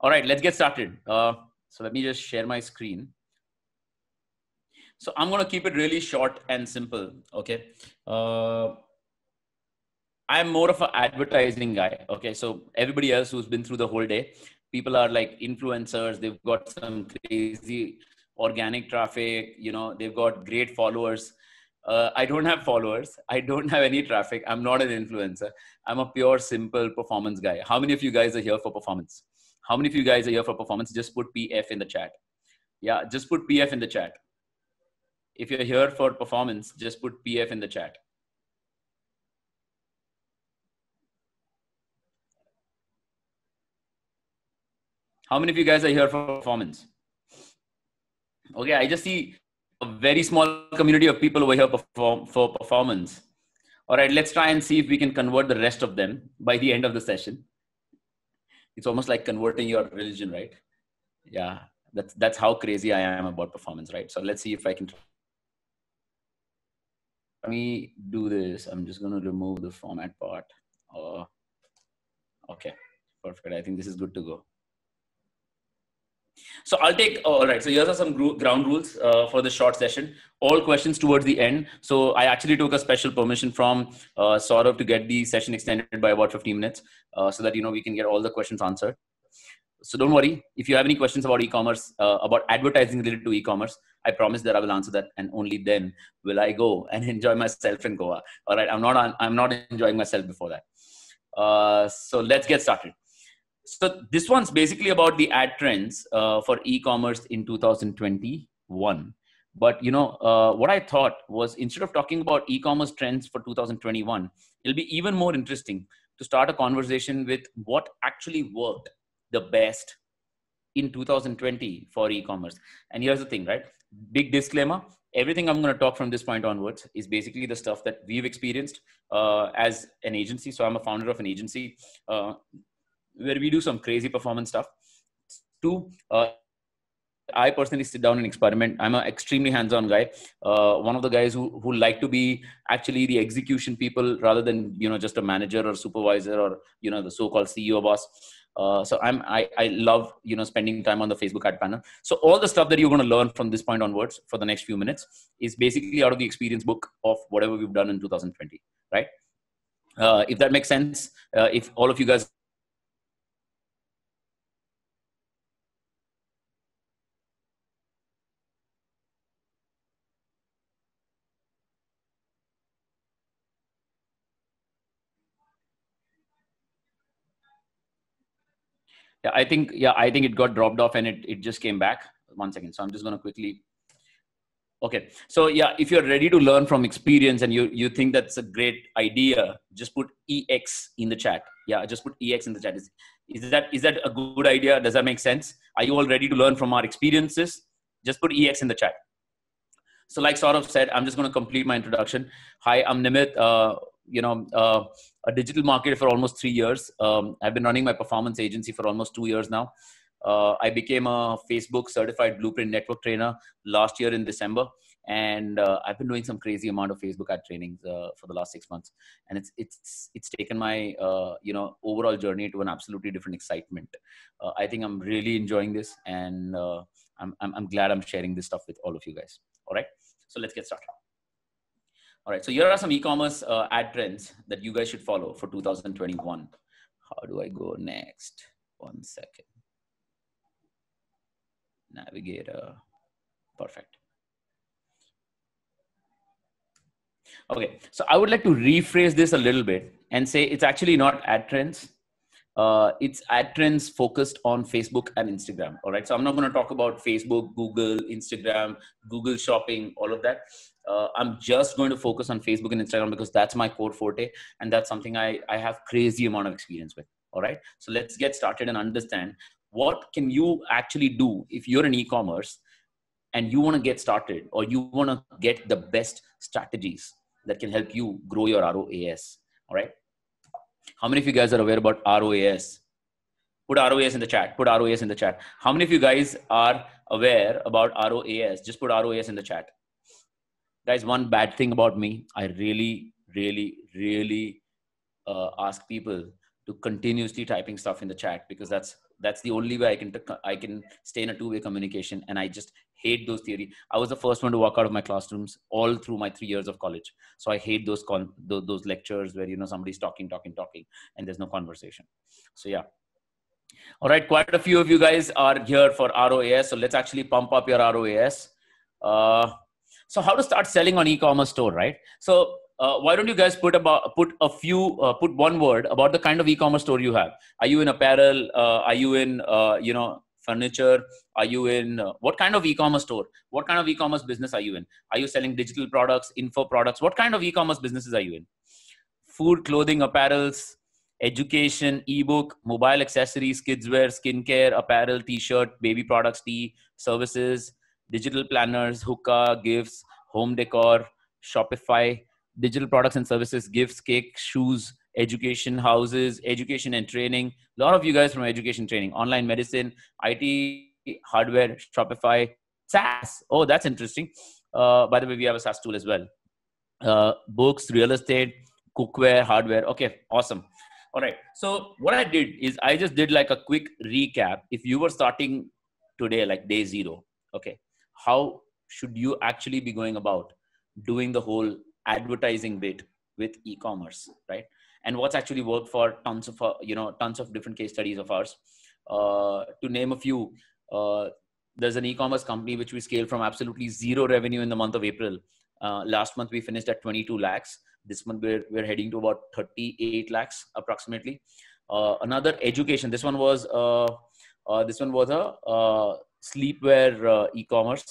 All right, let's get started. Uh, so let me just share my screen. So I'm gonna keep it really short and simple, okay? Uh, I'm more of an advertising guy, okay? So everybody else who's been through the whole day, people are like influencers, they've got some crazy organic traffic, you know, they've got great followers. Uh, I don't have followers. I don't have any traffic. I'm not an influencer. I'm a pure, simple performance guy. How many of you guys are here for performance? How many of you guys are here for performance? Just put PF in the chat. Yeah, just put PF in the chat. If you're here for performance, just put PF in the chat. How many of you guys are here for performance? Okay, I just see a very small community of people over here perform, for performance. All right, let's try and see if we can convert the rest of them by the end of the session it's almost like converting your religion, right? Yeah, that's that's how crazy I am about performance, right? So let's see if I can. Let me do this. I'm just going to remove the format part. Oh, okay, perfect. I think this is good to go. So I'll take, uh, all right. So here's are some ground rules uh, for the short session. All questions towards the end. So I actually took a special permission from uh, Saurav to get the session extended by about 15 minutes uh, so that, you know, we can get all the questions answered. So don't worry. If you have any questions about e-commerce, uh, about advertising related to e-commerce, I promise that I will answer that. And only then will I go and enjoy myself in Goa. All right. I'm not, I'm not enjoying myself before that. Uh, so let's get started so this one's basically about the ad trends uh, for e-commerce in 2021 but you know uh, what i thought was instead of talking about e-commerce trends for 2021 it'll be even more interesting to start a conversation with what actually worked the best in 2020 for e-commerce and here's the thing right big disclaimer everything i'm going to talk from this point onwards is basically the stuff that we've experienced uh, as an agency so i'm a founder of an agency uh, where we do some crazy performance stuff Two, uh, I personally sit down and experiment. I'm an extremely hands-on guy. Uh, one of the guys who, who like to be actually the execution people rather than you know just a manager or supervisor or you know the so-called CEO boss. Uh, so I'm I, I love you know spending time on the Facebook ad panel. So all the stuff that you're going to learn from this point onwards for the next few minutes is basically out of the experience book of whatever we've done in 2020, right? Uh, if that makes sense, uh, if all of you guys yeah i think yeah i think it got dropped off and it, it just came back one second so i'm just going to quickly okay so yeah if you're ready to learn from experience and you you think that's a great idea just put ex in the chat yeah just put ex in the chat is, is that is that a good idea does that make sense are you all ready to learn from our experiences just put ex in the chat so like sort of said i'm just going to complete my introduction hi i'm nimit uh, you know uh, a digital marketer for almost three years. Um, I've been running my performance agency for almost two years now. Uh, I became a Facebook certified Blueprint Network trainer last year in December, and uh, I've been doing some crazy amount of Facebook ad trainings uh, for the last six months, and it's it's it's taken my uh, you know overall journey to an absolutely different excitement. Uh, I think I'm really enjoying this, and I'm, I'm I'm glad I'm sharing this stuff with all of you guys. All right, so let's get started. All right, so here are some e-commerce uh, ad trends that you guys should follow for 2021. How do I go next? One second. Navigator, perfect. Okay, so I would like to rephrase this a little bit and say it's actually not ad trends, uh, its ad trends focused on Facebook and Instagram. All right, so I'm not going to talk about Facebook, Google, Instagram, Google Shopping, all of that. Uh, I'm just going to focus on Facebook and Instagram because that's my core forte, and that's something I I have crazy amount of experience with. All right, so let's get started and understand what can you actually do if you're in e-commerce and you want to get started or you want to get the best strategies that can help you grow your ROAS. All right, how many of you guys are aware about ROAS? Put ROAS in the chat. Put ROAS in the chat. How many of you guys are aware about ROAS? Just put ROAS in the chat. Guys, one bad thing about me, I really, really, really uh, ask people to continuously typing stuff in the chat because that's that's the only way i can i can stay in a two way communication and i just hate those theory i was the first one to walk out of my classrooms all through my 3 years of college so i hate those con- those lectures where you know somebody's talking talking talking and there's no conversation so yeah all right quite a few of you guys are here for roas so let's actually pump up your roas uh, so how to start selling on e-commerce store right so uh, why don't you guys put about put a few uh, put one word about the kind of e-commerce store you have are you in apparel uh, are you in uh, you know furniture are you in uh, what kind of e-commerce store what kind of e-commerce business are you in are you selling digital products info products what kind of e-commerce businesses are you in food clothing apparels education ebook mobile accessories kids wear skincare apparel t-shirt baby products tea services digital planners hookah gifts home decor shopify digital products and services gifts cake shoes education houses education and training a lot of you guys from education training online medicine it hardware shopify saas oh that's interesting uh, by the way we have a saas tool as well uh, books real estate cookware hardware okay awesome all right so what i did is i just did like a quick recap if you were starting today like day zero okay how should you actually be going about doing the whole advertising bit with e-commerce, right? And what's actually worked for tons of uh, you know tons of different case studies of ours. Uh, to name a few, uh, there's an e-commerce company which we scaled from absolutely zero revenue in the month of April. Uh, last month we finished at 22 lakhs. This month we're we're heading to about 38 lakhs approximately. Uh, another education. This one was uh, this one was a sleepwear e-commerce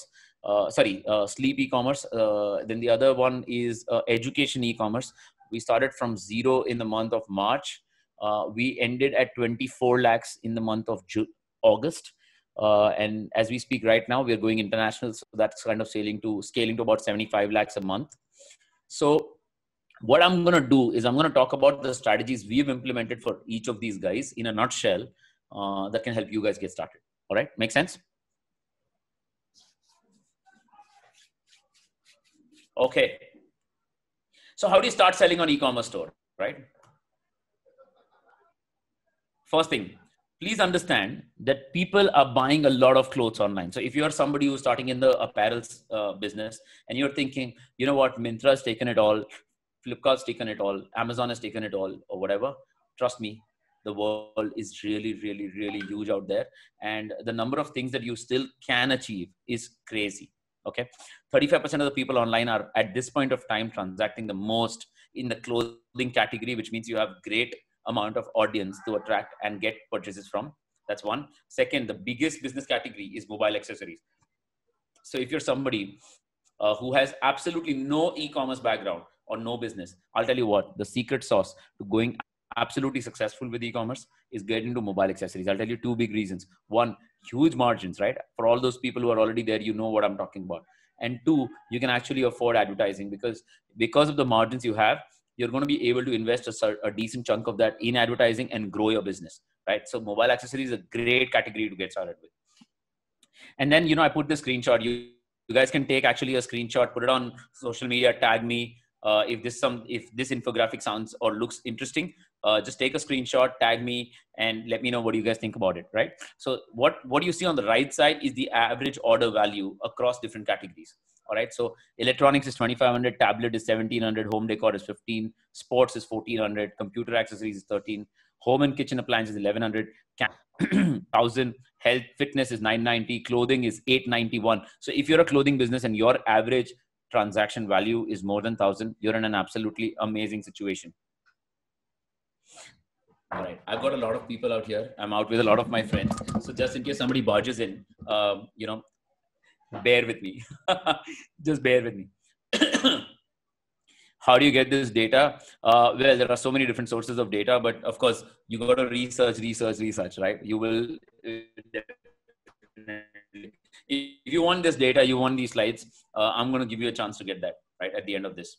uh, sorry, uh, sleep e-commerce. Uh, then the other one is education e-commerce. We started from zero in the month of March. we ended at 24 lakhs in the month of Ju- August. Uh, and as we speak right now, we're going international, so that's kind of scaling to scaling to about 75 lakhs a month. So, what I'm going to do is I'm going to talk about the strategies we've implemented for each of these guys in a nutshell uh, that can help you guys get started. All right, make sense? Okay. So how do you start selling on e-commerce store, right? First thing, please understand that people are buying a lot of clothes online. So if you are somebody who's starting in the apparel uh, business and you're thinking, you know what, Mintra's taken it all, Flipkart's taken it all, Amazon has taken it all, or whatever, trust me, the world is really, really, really huge out there. And the number of things that you still can achieve is crazy okay 35% of the people online are at this point of time transacting the most in the clothing category which means you have great amount of audience to attract and get purchases from that's one second the biggest business category is mobile accessories so if you're somebody uh, who has absolutely no e-commerce background or no business i'll tell you what the secret sauce to going absolutely successful with e-commerce is getting into mobile accessories i'll tell you two big reasons one huge margins, right? For all those people who are already there, you know what I'm talking about. And two, you can actually afford advertising because because of the margins you have, you're going to be able to invest a, a decent chunk of that in advertising and grow your business, right? So mobile accessories is a great category to get started with. And then you know I put the screenshot. You you guys can take actually a screenshot, put it on social media, tag me. Uh, if this some if this infographic sounds or looks interesting, uh, just take a screenshot, tag me, and let me know what you guys think about it, right? So what, what you see on the right side is the average order value across different categories. All right, so electronics is 2500, tablet is 1700, home decor is 15, sports is 1400, computer accessories is 13, home and kitchen appliances 1100, 1000, health fitness is 990, clothing is 891. So if you're a clothing business and your average transaction value is more than 1000, you're in an absolutely amazing situation. All right. I've got a lot of people out here. I'm out with a lot of my friends. So just in case somebody barges in, um, you know, bear with me. just bear with me. How do you get this data? Uh, well, there are so many different sources of data, but of course, you got to research, research, research, right? You will. If you want this data, you want these slides. Uh, I'm going to give you a chance to get that right at the end of this.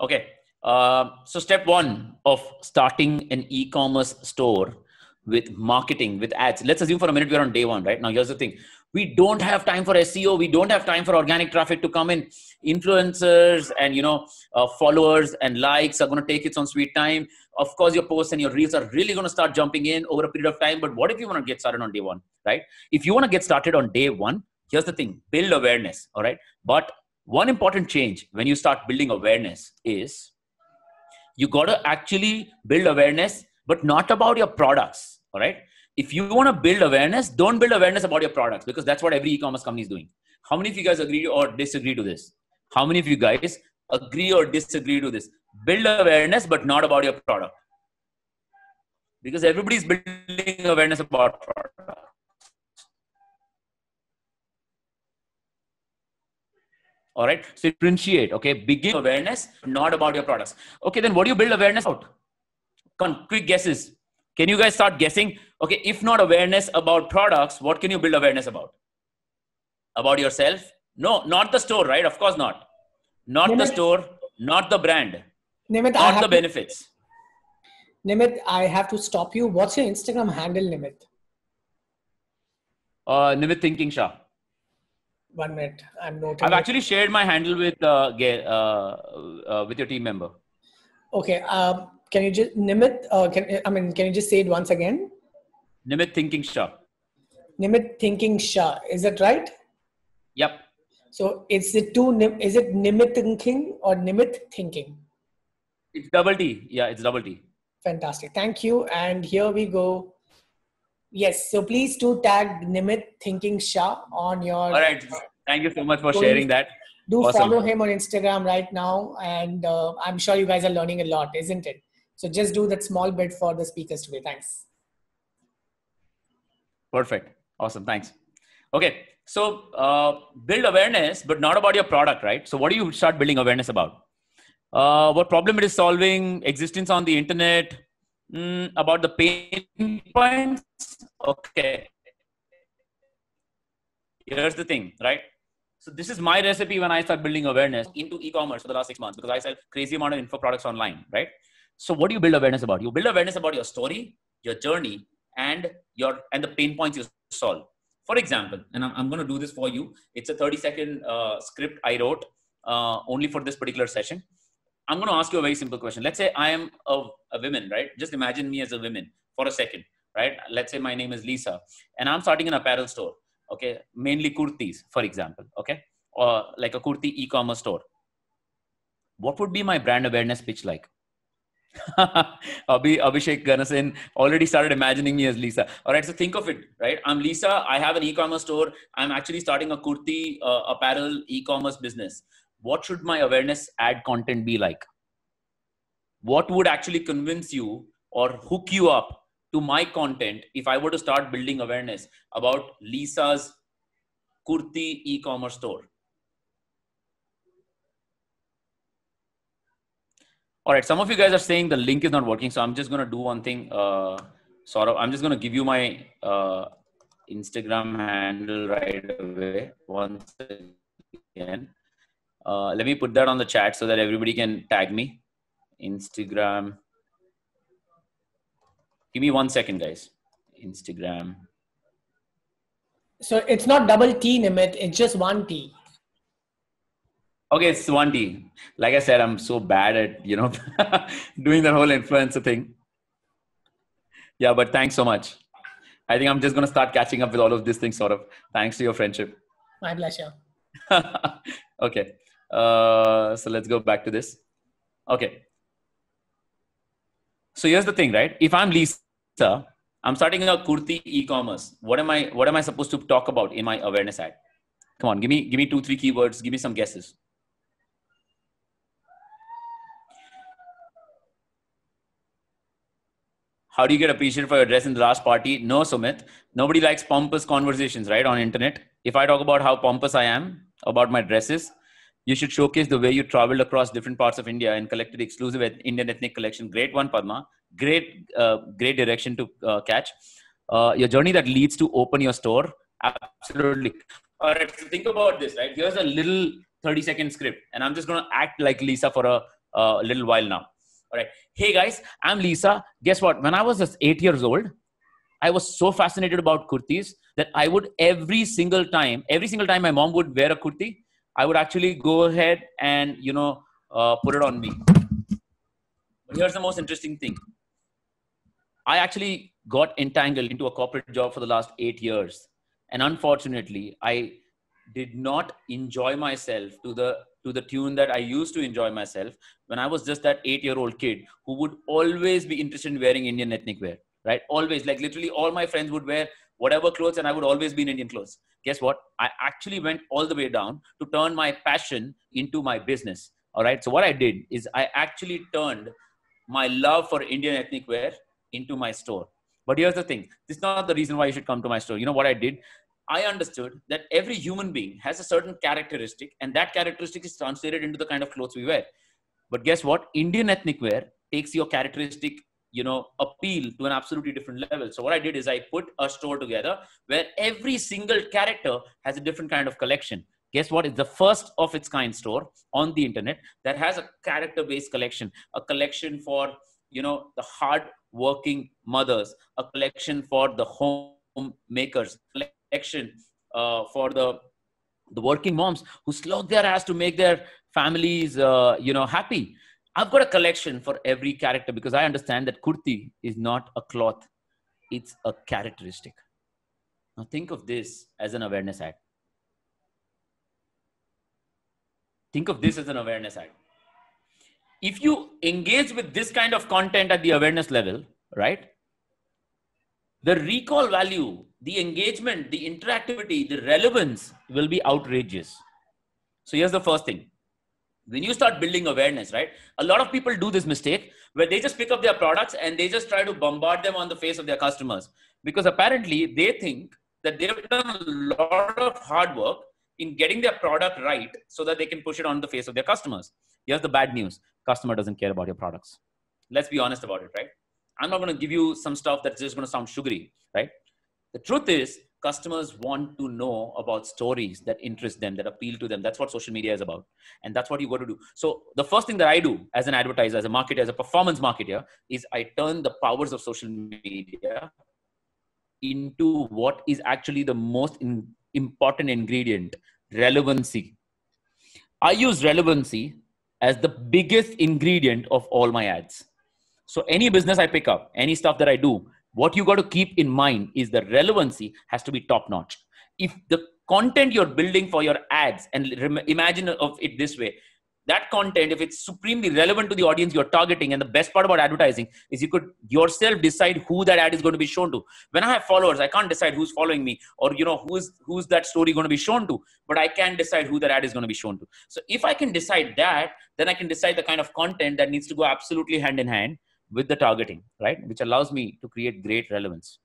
Okay, uh, so step one of starting an e-commerce store with marketing with ads let's assume for a minute we're on day one right now here's the thing we don't have time for seo we don't have time for organic traffic to come in influencers and you know uh, followers and likes are going to take its own sweet time of course your posts and your reels are really going to start jumping in over a period of time but what if you want to get started on day one right if you want to get started on day one here's the thing build awareness all right but one important change when you start building awareness is you got to actually build awareness but not about your products all right if you want to build awareness don't build awareness about your products because that's what every e-commerce company is doing how many of you guys agree or disagree to this how many of you guys agree or disagree to this build awareness but not about your product because everybody's building awareness about product All right. So differentiate. Okay. Begin awareness, not about your products. Okay. Then what do you build awareness out? Come, quick guesses. Can you guys start guessing? Okay. If not awareness about products, what can you build awareness about? About yourself? No, not the store, right? Of course not. Not Nimit, the store, not the brand, Nimit, not the benefits. Nimit, I have to stop you. What's your Instagram handle, Nimit? Uh, Nimit Thinking Shah. One minute. I'm noting. I've it. actually shared my handle with uh, uh, uh, with your team member. Okay. Um, can you just Nimit? Uh, can I mean? Can you just say it once again? Nimit Thinking Shah. Nimit Thinking Shah. Is that right? Yep. So it's the two. Is it Nimit Thinking or Nimit Thinking? It's double T. Yeah, it's double T. Fantastic. Thank you. And here we go. Yes. So please do tag Nimit Thinking Shah on your. All right. Thank you so much for sharing that. Do awesome. follow him on Instagram right now, and uh, I'm sure you guys are learning a lot, isn't it? So just do that small bit for the speakers today. Thanks. Perfect. Awesome. Thanks. Okay. So uh, build awareness, but not about your product, right? So what do you start building awareness about? Uh, what problem it is solving, existence on the internet, Mm, about the pain points, okay. Here's the thing, right? So this is my recipe when I start building awareness into e-commerce for the last six months because I sell crazy amount of info products online, right? So what do you build awareness about? You build awareness about your story, your journey, and your and the pain points you solve. For example, and I'm, I'm going to do this for you. It's a 30 second uh, script I wrote uh, only for this particular session. I'm going to ask you a very simple question. Let's say I am a, a woman, right? Just imagine me as a woman for a second, right? Let's say my name is Lisa and I'm starting an apparel store, okay? Mainly kurtis, for example, okay? Or like a kurti e commerce store. What would be my brand awareness pitch like? Abhi, Abhishek Ganasen already started imagining me as Lisa. All right, so think of it, right? I'm Lisa. I have an e-commerce store. I'm actually starting a kurti uh, apparel e-commerce business what should my awareness ad content be like? What would actually convince you or hook you up to my content if I were to start building awareness about Lisa's kurti e-commerce store? All right, some of you guys are saying the link is not working, so I'm just gonna do one thing. Uh, sort of, I'm just gonna give you my uh, Instagram handle right away once again. Uh, let me put that on the chat so that everybody can tag me. Instagram. Give me one second, guys. Instagram. So it's not double T, Nimit. It's just one T. Okay, it's one T. Like I said, I'm so bad at you know doing the whole influencer thing. Yeah, but thanks so much. I think I'm just gonna start catching up with all of this thing, sort of. Thanks to your friendship. My pleasure. okay. Uh, so let's go back to this. Okay. So here's the thing, right? If I'm Lisa, I'm starting a kurti e-commerce. What am I? What am I supposed to talk about in my awareness ad? Come on, give me give me two three keywords. Give me some guesses. How do you get appreciated for your dress in the last party? No, Sumit. Nobody likes pompous conversations, right, on internet. If I talk about how pompous I am about my dresses, you should showcase the way you traveled across different parts of India and collected exclusive Indian ethnic collection. Great one, Padma. Great, uh, great direction to uh, catch. Uh, your journey that leads to open your store. Absolutely. All right. So think about this, right? Here's a little 30 second script, and I'm just going to act like Lisa for a, a little while now. All right. Hey guys, I'm Lisa. Guess what? When I was just eight years old, I was so fascinated about kurtis that I would every single time, every single time my mom would wear a kurti, I would actually go ahead and you know uh, put it on me. But here's the most interesting thing. I actually got entangled into a corporate job for the last eight years, and unfortunately, I did not enjoy myself to the to the tune that I used to enjoy myself when I was just that eight-year-old kid who would always be interested in wearing Indian ethnic wear. Right, always like literally all my friends would wear whatever clothes, and I would always be in Indian clothes. Guess what? I actually went all the way down to turn my passion into my business. All right. So what I did is I actually turned my love for Indian ethnic wear into my store. But here's the thing: this is not the reason why you should come to my store. You know what I did? I understood that every human being has a certain characteristic, and that characteristic is translated into the kind of clothes we wear. But guess what? Indian ethnic wear takes your characteristic you know appeal to an absolutely different level so what i did is i put a store together where every single character has a different kind of collection guess what? It's the first of its kind store on the internet that has a character based collection a collection for you know the hard working mothers a collection for the homemakers collection uh, for the the working moms who slog their ass to make their families uh, you know happy I've got a collection for every character because I understand that kurti is not a cloth, it's a characteristic. Now think of this as an awareness act. Think of this as an awareness act. If you engage with this kind of content at the awareness level, right? The recall value, the engagement, the interactivity, the relevance will be outrageous. So here's the first thing when you start building awareness right a lot of people do this mistake where they just pick up their products and they just try to bombard them on the face of their customers because apparently they think that they've done a lot of hard work in getting their product right so that they can push it on the face of their customers here's the bad news customer doesn't care about your products let's be honest about it right i'm not going to give you some stuff that's just going to sound sugary right the truth is customers want to know about stories that interest them that appeal to them that's what social media is about and that's what you got to do so the first thing that i do as an advertiser as a marketer as a performance marketer is i turn the powers of social media into what is actually the most in, important ingredient relevancy i use relevancy as the biggest ingredient of all my ads so any business i pick up any stuff that i do what you got to keep in mind is the relevancy has to be top notch if the content you're building for your ads and imagine of it this way that content if it's supremely relevant to the audience you're targeting and the best part about advertising is you could yourself decide who that ad is going to be shown to when i have followers i can't decide who's following me or you know who's who's that story going to be shown to but i can decide who that ad is going to be shown to so if i can decide that then i can decide the kind of content that needs to go absolutely hand in hand with the targeting, right? Which allows me to create great relevance.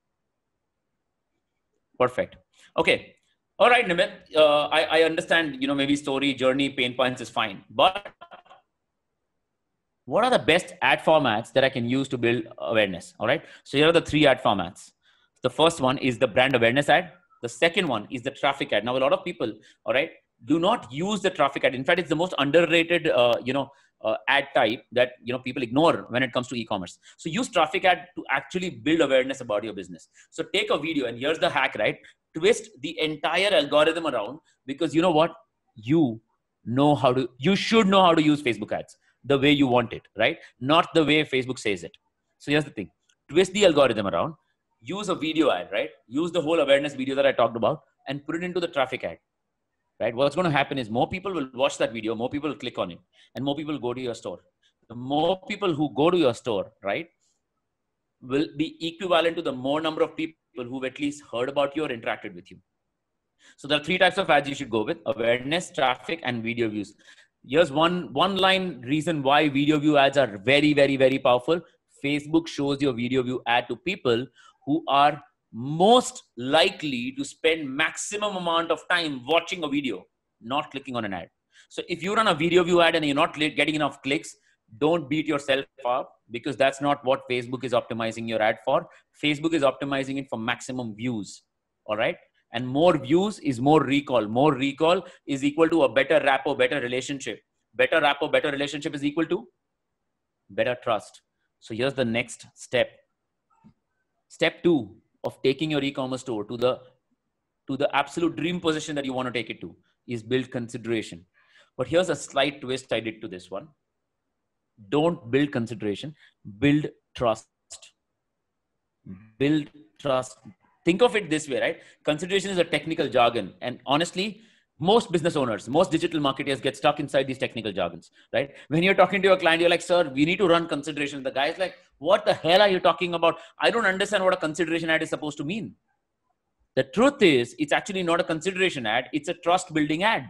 Perfect. Okay. All right, Nimit. Uh, I, I understand, you know, maybe story, journey, pain points is fine. But what are the best ad formats that I can use to build awareness? All right. So here are the three ad formats. The first one is the brand awareness ad. The second one is the traffic ad. Now, a lot of people, all right, do not use the traffic ad. In fact, it's the most underrated, uh, you know, uh, ad type that you know people ignore when it comes to e-commerce so use traffic ad to actually build awareness about your business so take a video and here's the hack right twist the entire algorithm around because you know what you know how to you should know how to use facebook ads the way you want it right not the way facebook says it so here's the thing twist the algorithm around use a video ad right use the whole awareness video that i talked about and put it into the traffic ad right? What's going to happen is more people will watch that video, more people will click on it, and more people go to your store. The more people who go to your store, right, will be equivalent to the more number of people who've at least heard about you or interacted with you. So there are three types of ads you should go with: awareness, traffic, and video views. Here's one one line reason why video view ads are very, very, very powerful. Facebook shows your video view ad to people who are most likely to spend maximum amount of time watching a video, not clicking on an ad. So if you run a video view ad and you're not getting enough clicks, don't beat yourself up because that's not what Facebook is optimizing your ad for. Facebook is optimizing it for maximum views. All right. And more views is more recall. More recall is equal to a better rapport, better relationship. Better rapport, better relationship is equal to better trust. So here's the next step. Step two of taking your e-commerce store to the to the absolute dream position that you want to take it to is build consideration. But here's a slight twist I did to this one. Don't build consideration, build trust. Mm-hmm. Build trust. Think of it this way, right? Consideration is a technical jargon. And honestly, most business owners, most digital marketers get stuck inside these technical jargons, right? When you're talking to your client, you're like, sir, we need to run consideration. The guy's like, what the hell are you talking about? I don't understand what a consideration ad is supposed to mean. The truth is, it's actually not a consideration ad, it's a trust building ad.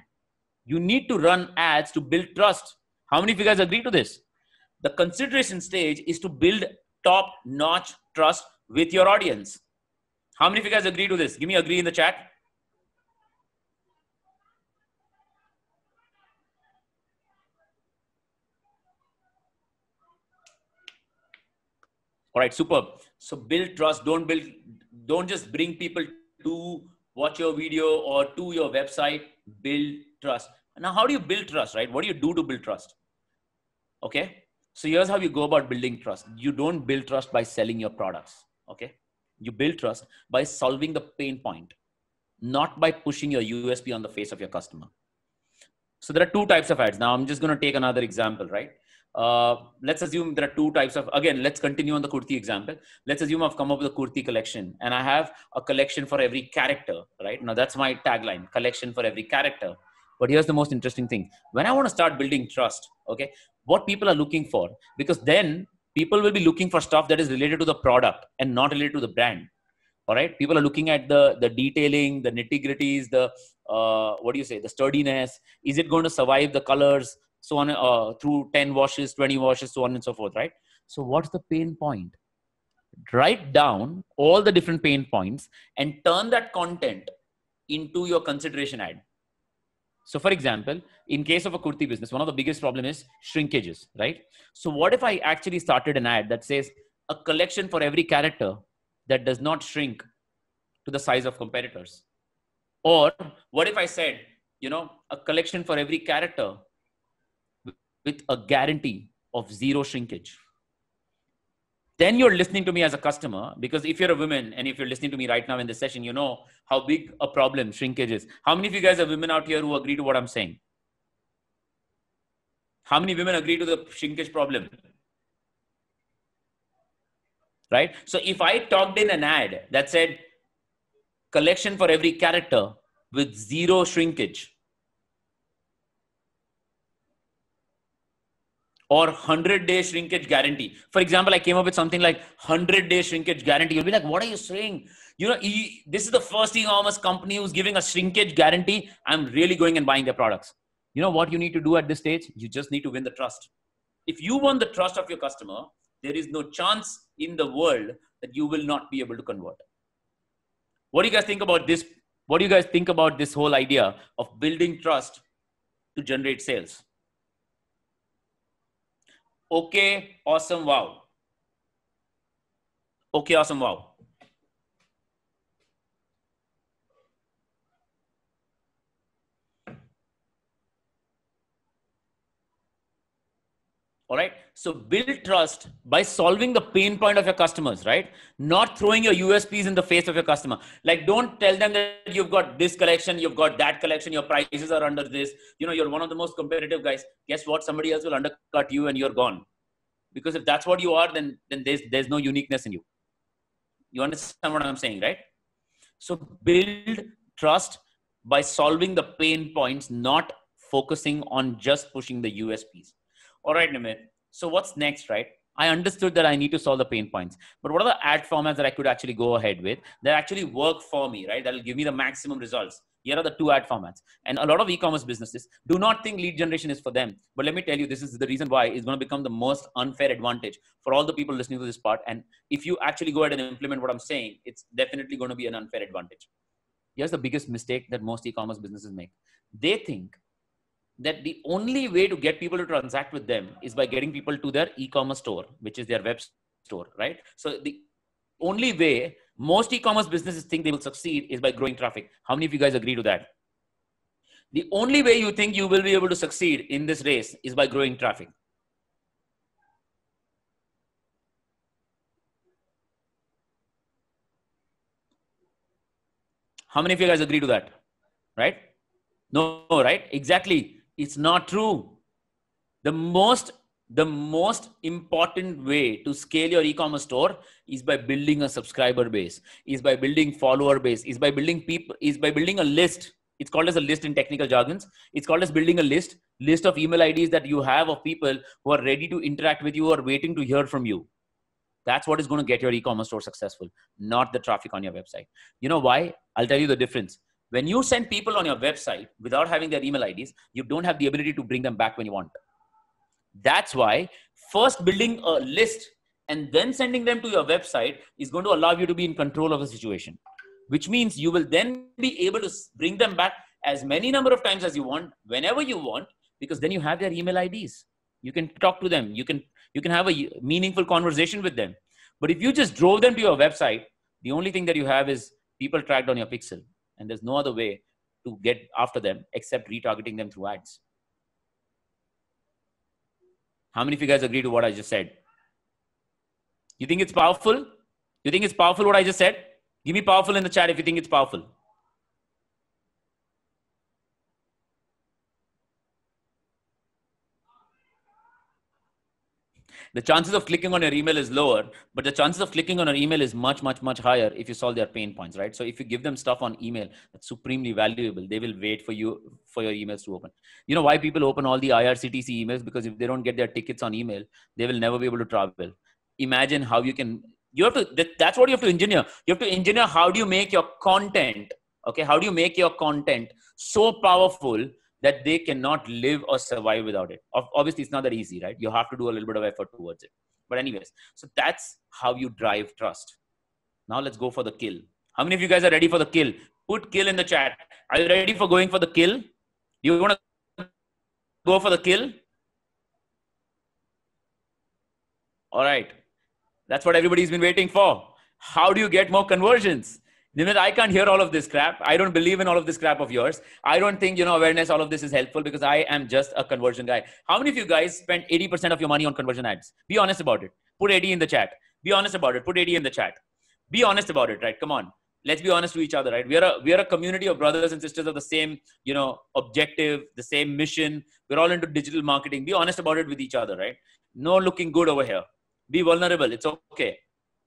You need to run ads to build trust. How many of you guys agree to this? The consideration stage is to build top notch trust with your audience. How many of you guys agree to this? Give me agree in the chat. All right, superb. So build trust. Don't build, don't just bring people to watch your video or to your website. Build trust. Now, how do you build trust, right? What do you do to build trust? Okay. So here's how you go about building trust. You don't build trust by selling your products. Okay. You build trust by solving the pain point, not by pushing your USP on the face of your customer. So there are two types of ads. Now I'm just going to take another example, right? Uh, let's assume there are two types of, again, let's continue on the kurti example. Let's assume I've come up with a kurti collection and I have a collection for every character, right? Now that's my tagline, collection for every character. But here's the most interesting thing. When I want to start building trust, okay, what people are looking for, because then people will be looking for stuff that is related to the product and not related to the brand. All right. People are looking at the, the detailing, the nitty gritties, the, uh, what do you say, the sturdiness. Is it going to survive the colors? so on uh, through 10 washes 20 washes so on and so forth right so what's the pain point write down all the different pain points and turn that content into your consideration ad so for example in case of a kurti business one of the biggest problem is shrinkages right so what if i actually started an ad that says a collection for every character that does not shrink to the size of competitors or what if i said you know a collection for every character with a guarantee of zero shrinkage then you're listening to me as a customer because if you're a woman and if you're listening to me right now in this session you know how big a problem shrinkage is how many of you guys are women out here who agree to what i'm saying how many women agree to the shrinkage problem right so if i talked in an ad that said collection for every character with zero shrinkage or 100 day shrinkage guarantee. For example, I came up with something like 100 day shrinkage guarantee. You'll be like, what are you saying? You know, this is the first e-commerce company who's giving a shrinkage guarantee. I'm really going and buying their products. You know what you need to do at this stage? You just need to win the trust. If you won the trust of your customer, there is no chance in the world that you will not be able to convert. What do you guys think about this? What do you guys think about this whole idea of building trust to generate sales? Okay, awesome, wow. Okay, awesome, wow. All right. So build trust by solving the pain point of your customers, right? Not throwing your USPs in the face of your customer. Like, don't tell them that you've got this collection, you've got that collection, your prices are under this. You know, you're one of the most competitive guys. Guess what? Somebody else will undercut you and you're gone. Because if that's what you are, then, then there's, there's no uniqueness in you. You understand what I'm saying, right? So build trust by solving the pain points, not focusing on just pushing the USPs. All right, Nimit. So what's next, right? I understood that I need to solve the pain points. But what are the ad formats that I could actually go ahead with that actually work for me, right? That'll give me the maximum results. Here are the two ad formats. And a lot of e-commerce businesses do not think lead generation is for them. But let me tell you, this is the reason why it's going to become the most unfair advantage for all the people listening to this part. And if you actually go ahead and implement what I'm saying, it's definitely going to be an unfair advantage. Here's the biggest mistake that most e-commerce businesses make. They think that the only way to get people to transact with them is by getting people to their e-commerce store, which is their web store, right? So the only way most e-commerce businesses think they will succeed is by growing traffic. How many of you guys agree to that? The only way you think you will be able to succeed in this race is by growing traffic. How many of you guys agree to that? Right? No, right? Exactly. It's not true. The most the most important way to scale your e-commerce store is by building a subscriber base is by building follower base is by building people is by building a list it's called as a list in technical jargons it's called as building a list list of email ids that you have of people who are ready to interact with you or waiting to hear from you that's what is going to get your e-commerce store successful not the traffic on your website you know why i'll tell you the difference when you send people on your website without having their email IDs, you don't have the ability to bring them back when you want. That's why first building a list and then sending them to your website is going to allow you to be in control of the situation, which means you will then be able to bring them back as many number of times as you want, whenever you want, because then you have their email IDs. You can talk to them. You can you can have a meaningful conversation with them. But if you just drove them to your website, the only thing that you have is people tracked on your pixel and there's no other way to get after them except retargeting them through ads. How many of you guys agree to what I just said? You think it's powerful? You think it's powerful what I just said? Give me powerful in the chat if you think it's powerful. the chances of clicking on your email is lower, but the chances of clicking on your email is much, much, much higher if you solve their pain points, right? So if you give them stuff on email that's supremely valuable, they will wait for you for your emails to open. You know why people open all the IRCTC emails? Because if they don't get their tickets on email, they will never be able to travel. Imagine how you can you have to that's what you have to engineer. You have to engineer how do you make your content, okay? How do you make your content so powerful that they cannot live or survive without it. Obviously, it's not that easy, right? You have to do a little bit of effort towards it. But, anyways, so that's how you drive trust. Now, let's go for the kill. How many of you guys are ready for the kill? Put kill in the chat. Are you ready for going for the kill? You want to go for the kill? All right. That's what everybody's been waiting for. How do you get more conversions? Nimit, I can't hear all of this crap. I don't believe in all of this crap of yours. I don't think, you know, awareness, all of this is helpful because I am just a conversion guy. How many of you guys spend 80% of your money on conversion ads? Be honest about it. Put 80 in the chat. Be honest about it. Put 80 in the chat. Be honest about it, right? Come on. Let's be honest to each other, right? We are a we are a community of brothers and sisters of the same, you know, objective, the same mission. We're all into digital marketing. Be honest about it with each other, right? No looking good over here. Be vulnerable. It's okay.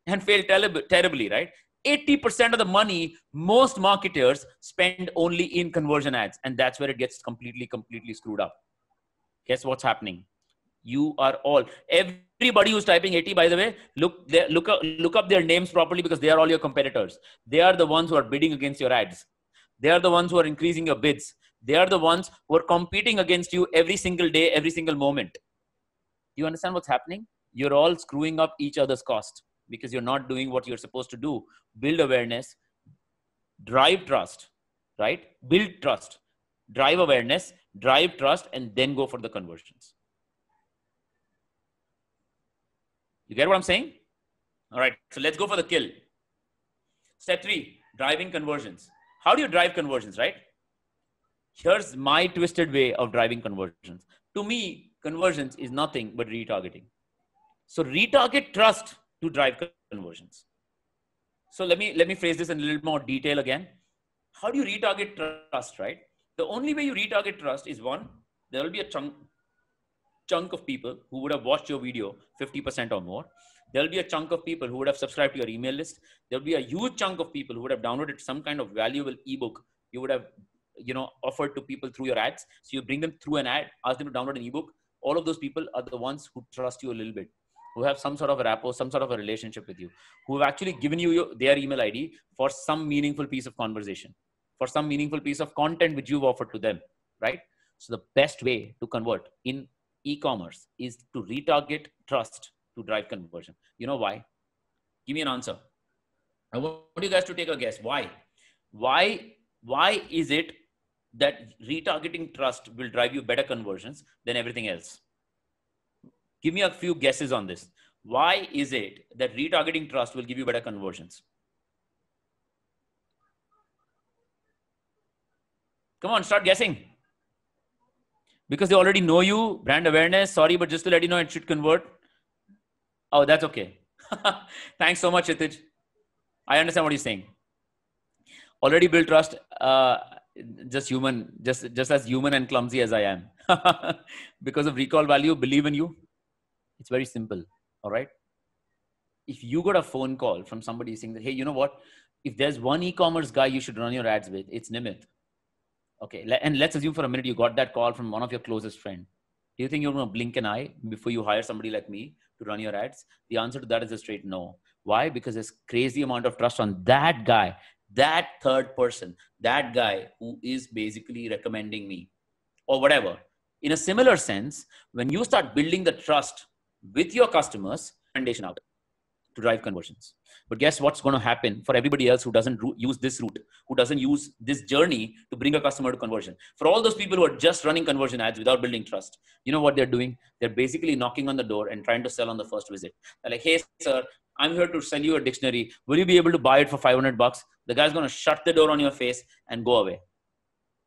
And fail terrib- terribly, right? 80% of the money most marketers spend only in conversion ads. And that's where it gets completely, completely screwed up. Guess what's happening? You are all, everybody who's typing 80, by the way, look, look, up, look up their names properly because they are all your competitors. They are the ones who are bidding against your ads. They are the ones who are increasing your bids. They are the ones who are competing against you every single day, every single moment. Do you understand what's happening? You're all screwing up each other's cost because you're not doing what you're supposed to do. Build awareness, drive trust, right? Build trust, drive awareness, drive trust, and then go for the conversions. You get what I'm saying? All right, so let's go for the kill. Step three, driving conversions. How do you drive conversions, right? Here's my twisted way of driving conversions. To me, conversions is nothing but retargeting. So retarget trust to drive conversions. So let me, let me phrase this in a little more detail again. How do you retarget trust, right? The only way you retarget trust is one, there will be a chunk, chunk of people who would have watched your video 50% or more. There'll be a chunk of people who would have subscribed to your email list. There'll be a huge chunk of people who would have downloaded some kind of valuable ebook you would have, you know, offered to people through your ads. So you bring them through an ad, ask them to download an ebook. All of those people are the ones who trust you a little bit who have some sort of a rapport, some sort of a relationship with you, who have actually given you your, their email ID for some meaningful piece of conversation, for some meaningful piece of content which you've offered to them, right? So the best way to convert in e-commerce is to retarget trust to drive conversion. You know why? Give me an answer. I want you guys to take a guess. Why? Why? Why is it that retargeting trust will drive you better conversions than everything else? Give me a few guesses on this. Why is it that retargeting trust will give you better conversions? Come on, start guessing. Because they already know you, brand awareness. Sorry, but just to let you know, it should convert. Oh, that's okay. Thanks so much, Itij. I understand what he's saying. Already built trust. Uh, just human, just just as human and clumsy as I am. because of recall value, believe in you. It's very simple. All right. If you got a phone call from somebody saying that, hey, you know what? If there's one e-commerce guy you should run your ads with, it's Nimit. Okay. And let's assume for a minute you got that call from one of your closest friend. Do you think you're going to blink an eye before you hire somebody like me to run your ads? The answer to that is a straight no. Why? Because there's crazy amount of trust on that guy, that third person, that guy who is basically recommending me or whatever. In a similar sense, when you start building the trust with your customers recommendation out to drive conversions. But guess what's going to happen for everybody else who doesn't use this route, who doesn't use this journey to bring a customer to conversion? For all those people who are just running conversion ads without building trust, you know what they're doing? They're basically knocking on the door and trying to sell on the first visit. They're like, hey, sir, I'm here to sell you a dictionary. Will you be able to buy it for 500 bucks? The guy's going to shut the door on your face and go away.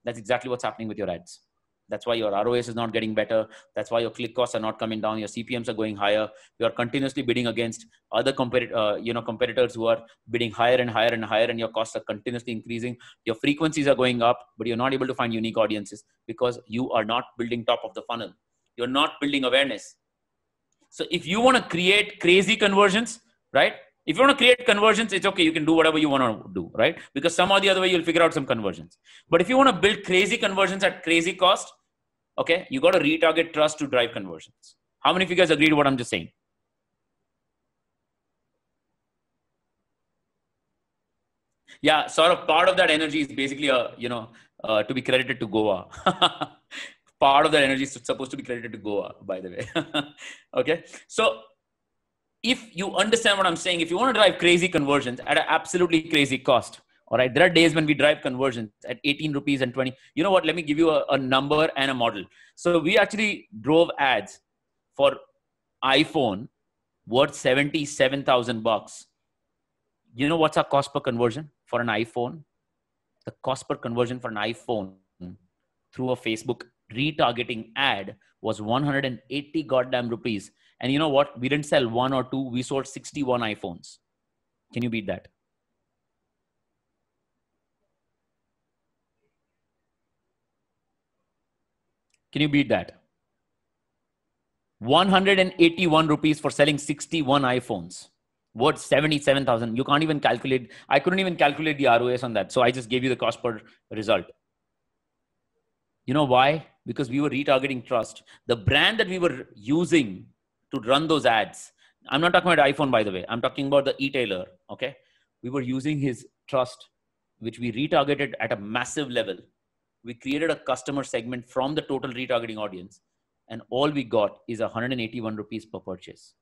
That's exactly what's happening with your ads. That's why your ROS is not getting better. That's why your click costs are not coming down. Your CPMS are going higher. You are continuously bidding against other competitor, uh, you know, competitors who are bidding higher and higher and higher, and your costs are continuously increasing. Your frequencies are going up, but you're not able to find unique audiences because you are not building top of the funnel. You're not building awareness. So if you want to create crazy conversions, right? If you want to create conversions, it's okay. You can do whatever you want to do, right? Because some or the other way, you'll figure out some conversions. But if you want to build crazy conversions at crazy cost, Okay, you got to retarget trust to drive conversions. How many of you guys agree to what I'm just saying? Yeah, sort of part of that energy is basically a uh, you know uh, to be credited to Goa. part of that energy is supposed to be credited to Goa, by the way. okay, so if you understand what I'm saying, if you want to drive crazy conversions at an absolutely crazy cost, all right. There are days when we drive conversions at 18 rupees and 20. You know what? Let me give you a, a number and a model. So we actually drove ads for iPhone worth 77,000 bucks. You know what's our cost per conversion for an iPhone? The cost per conversion for an iPhone through a Facebook retargeting ad was 180 goddamn rupees. And you know what? We didn't sell one or two. We sold 61 iPhones. Can you beat that? Can you beat that? 181 rupees for selling 61 iPhones. What 77,000? You can't even calculate. I couldn't even calculate the ROS on that. So I just gave you the cost per result. You know why? Because we were retargeting trust. The brand that we were using to run those ads, I'm not talking about iPhone, by the way. I'm talking about the e-tailer. Okay. We were using his trust, which we retargeted at a massive level we created a customer segment from the total retargeting audience and all we got is 181 rupees per purchase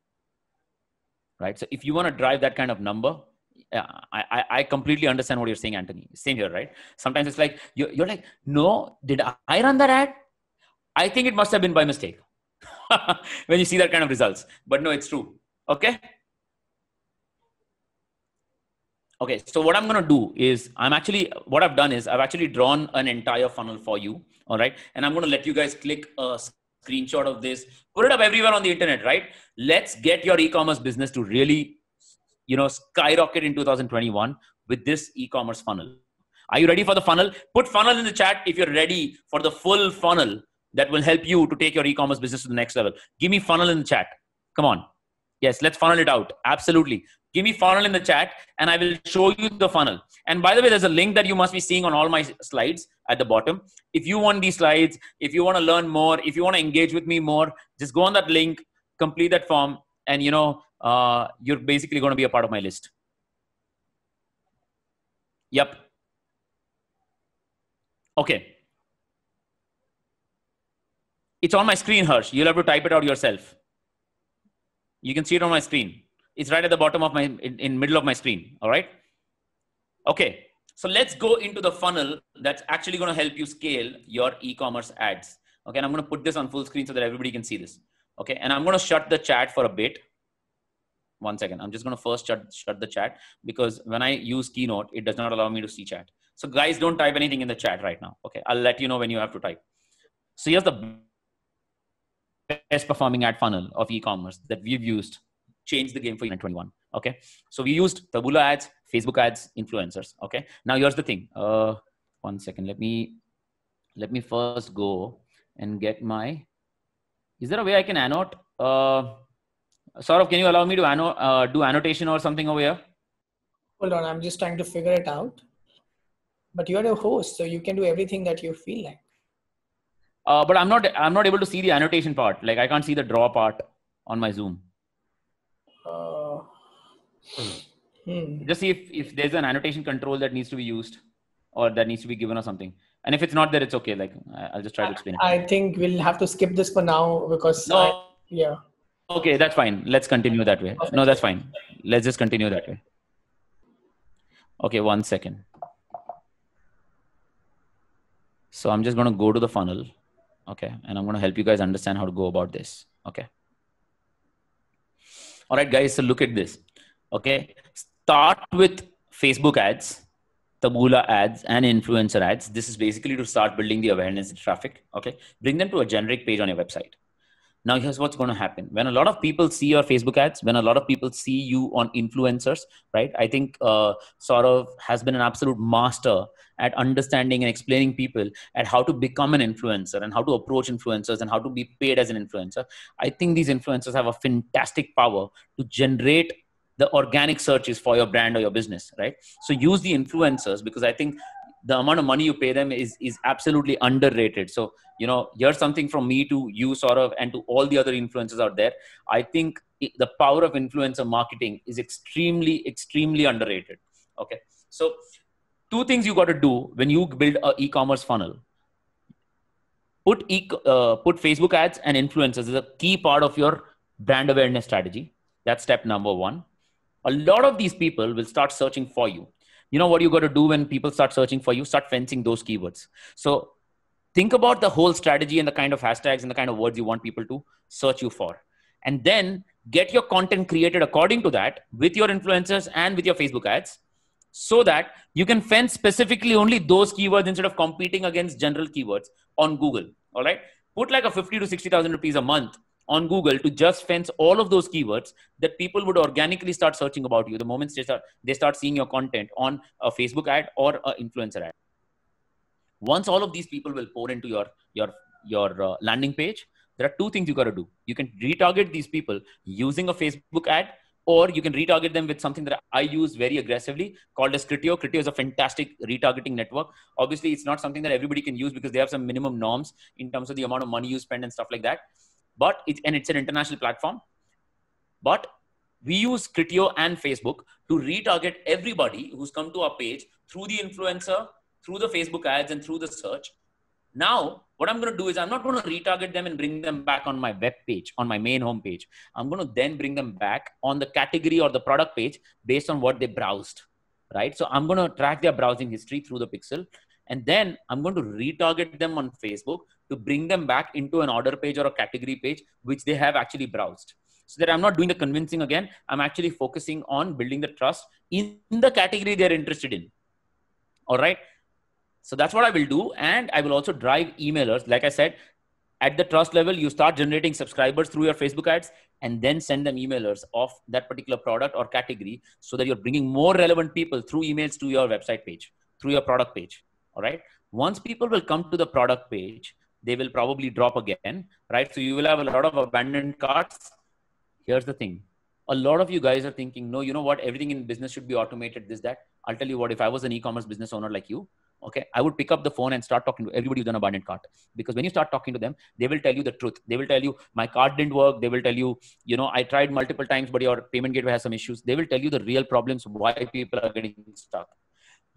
right so if you want to drive that kind of number yeah, I, I completely understand what you're saying anthony same here right sometimes it's like you're, you're like no did i run that ad i think it must have been by mistake when you see that kind of results but no it's true okay Okay, so what I'm gonna do is I'm actually, what I've done is I've actually drawn an entire funnel for you, all right? And I'm gonna let you guys click a screenshot of this, put it up everywhere on the internet, right? Let's get your e-commerce business to really, you know, skyrocket in 2021 with this e-commerce funnel. Are you ready for the funnel? Put funnel in the chat if you're ready for the full funnel that will help you to take your e-commerce business to the next level. Give me funnel in the chat. Come on. Yes, let's funnel it out. Absolutely give me funnel in the chat and i will show you the funnel and by the way there's a link that you must be seeing on all my slides at the bottom if you want these slides if you want to learn more if you want to engage with me more just go on that link complete that form and you know uh, you're basically going to be a part of my list yep okay it's on my screen harsh you'll have to type it out yourself you can see it on my screen it's right at the bottom of my, in, in middle of my screen, all right? Okay, so let's go into the funnel that's actually gonna help you scale your e-commerce ads. Okay, and I'm gonna put this on full screen so that everybody can see this. Okay, and I'm gonna shut the chat for a bit. One second, I'm just gonna first shut, shut the chat because when I use Keynote, it does not allow me to see chat. So guys, don't type anything in the chat right now. Okay, I'll let you know when you have to type. So here's the best performing ad funnel of e-commerce that we've used changed the game for 21. Okay. So we used Taboola ads, Facebook ads, influencers. Okay. Now here's the thing. Uh, one second. Let me let me first go and get my. Is there a way I can annotate? Uh, sort of. Can you allow me to anno- uh, do annotation or something over here? Hold on. I'm just trying to figure it out. But you're a host, so you can do everything that you feel like. Uh, but I'm not. I'm not able to see the annotation part. Like I can't see the draw part on my Zoom. Hmm. Just see if, if there's an annotation control that needs to be used or that needs to be given or something. And if it's not there, it's okay. Like I'll just try to explain. I, I think we'll have to skip this for now because no. I, yeah. Okay, that's fine. Let's continue that way. No, that's fine. Let's just continue that way. Okay, one second. So I'm just going to go to the funnel. Okay. And I'm going to help you guys understand how to go about this. Okay. All right, guys. So look at this. Okay. Start with Facebook ads, Taboola ads, and influencer ads. This is basically to start building the awareness and traffic. Okay. Bring them to a generic page on your website. Now, here's what's going to happen. When a lot of people see your Facebook ads, when a lot of people see you on influencers, right? I think uh, of has been an absolute master at understanding and explaining people at how to become an influencer and how to approach influencers and how to be paid as an influencer. I think these influencers have a fantastic power to generate the organic search is for your brand or your business right so use the influencers because i think the amount of money you pay them is is absolutely underrated so you know here's something from me to you sort of and to all the other influencers out there i think the power of influencer marketing is extremely extremely underrated okay so two things you got to do when you build a e-commerce funnel put e- uh, put facebook ads and influencers is a key part of your brand awareness strategy that's step number 1 a lot of these people will start searching for you you know what you got to do when people start searching for you start fencing those keywords so think about the whole strategy and the kind of hashtags and the kind of words you want people to search you for and then get your content created according to that with your influencers and with your facebook ads so that you can fence specifically only those keywords instead of competing against general keywords on google all right put like a 50 to 60000 rupees a month on Google to just fence all of those keywords that people would organically start searching about you the moment they start, they start seeing your content on a Facebook ad or an influencer ad. Once all of these people will pour into your, your, your uh, landing page, there are two things you got to do. You can retarget these people using a Facebook ad or you can retarget them with something that I use very aggressively called as Critio. Critio is a fantastic retargeting network. Obviously, it's not something that everybody can use because they have some minimum norms in terms of the amount of money you spend and stuff like that but it's and it's an international platform but we use Critio and Facebook to retarget everybody who's come to our page through the influencer, through the Facebook ads, and through the search. Now, what I'm going to do is I'm not going to retarget them and bring them back on my web page, on my main home page. I'm going to then bring them back on the category or the product page based on what they browsed, right? So I'm going to track their browsing history through the pixel. And then I'm going to retarget them on Facebook to bring them back into an order page or a category page, which they have actually browsed. So that I'm not doing the convincing again. I'm actually focusing on building the trust in the category they're interested in. All right. So that's what I will do. And I will also drive emailers. Like I said, at the trust level, you start generating subscribers through your Facebook ads and then send them emailers of that particular product or category so that you're bringing more relevant people through emails to your website page, through your product page. All right. Once people will come to the product page, they will probably drop again, right? So you will have a lot of abandoned carts. Here's the thing. A lot of you guys are thinking, no, you know what? Everything in business should be automated, this, that. I'll tell you what, if I was an e-commerce business owner like you, okay, I would pick up the phone and start talking to everybody who's an abandoned cart. Because when you start talking to them, they will tell you the truth. They will tell you, my cart didn't work. They will tell you, you know, I tried multiple times, but your payment gateway has some issues. They will tell you the real problems, why people are getting stuck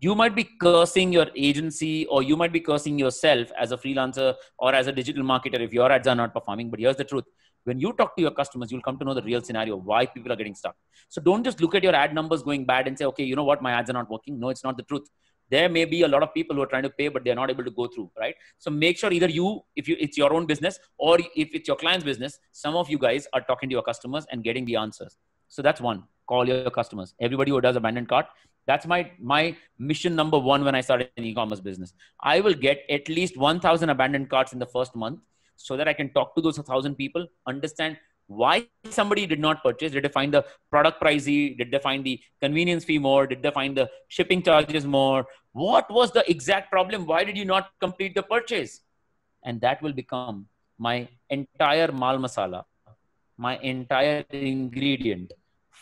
you might be cursing your agency or you might be cursing yourself as a freelancer or as a digital marketer if your ads are not performing but here's the truth when you talk to your customers you'll come to know the real scenario why people are getting stuck so don't just look at your ad numbers going bad and say okay you know what my ads are not working no it's not the truth there may be a lot of people who are trying to pay but they're not able to go through right so make sure either you if you it's your own business or if it's your client's business some of you guys are talking to your customers and getting the answers so that's one call your customers everybody who does abandoned cart that's my my mission number one when I started an e-commerce business. I will get at least 1,000 abandoned carts in the first month, so that I can talk to those 1,000 people, understand why somebody did not purchase. Did they find the product pricey? Did they find the convenience fee more? Did they find the shipping charges more? What was the exact problem? Why did you not complete the purchase? And that will become my entire mal masala, my entire ingredient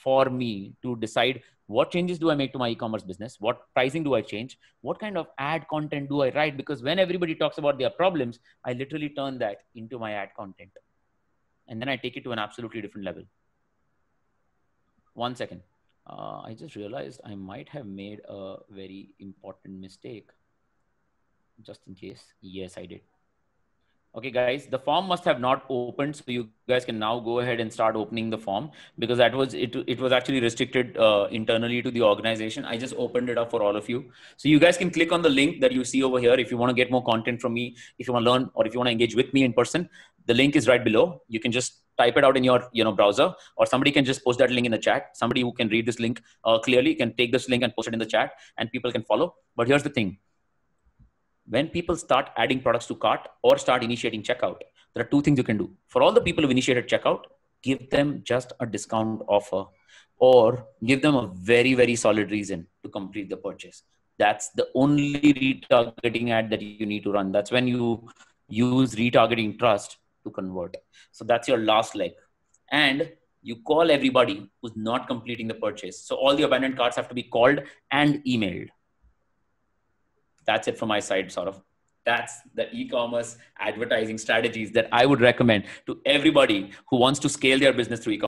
for me to decide what changes do I make to my e-commerce business? What pricing do I change? What kind of ad content do I write? Because when everybody talks about their problems, I literally turn that into my ad content. And then I take it to an absolutely different level. One second. Uh, I just realized I might have made a very important mistake. Just in case. Yes, I did. Okay, guys, the form must have not opened, so you guys can now go ahead and start opening the form because that was it. It was actually restricted uh, internally to the organization. I just opened it up for all of you, so you guys can click on the link that you see over here if you want to get more content from me, if you want to learn, or if you want to engage with me in person. The link is right below. You can just type it out in your you know browser, or somebody can just post that link in the chat. Somebody who can read this link uh, clearly can take this link and post it in the chat, and people can follow. But here's the thing when people start adding products to cart or start initiating checkout, there are two things you can do. For all the people who initiated checkout, give them just a discount offer or give them a very, very solid reason to complete the purchase. That's the only retargeting ad that you need to run. That's when you use retargeting trust to convert. So that's your last leg. And you call everybody who's not completing the purchase. So all the abandoned carts have to be called and emailed that's it from my side, sort of. That's the e commerce advertising strategies that I would recommend to everybody who wants to scale their business through e commerce.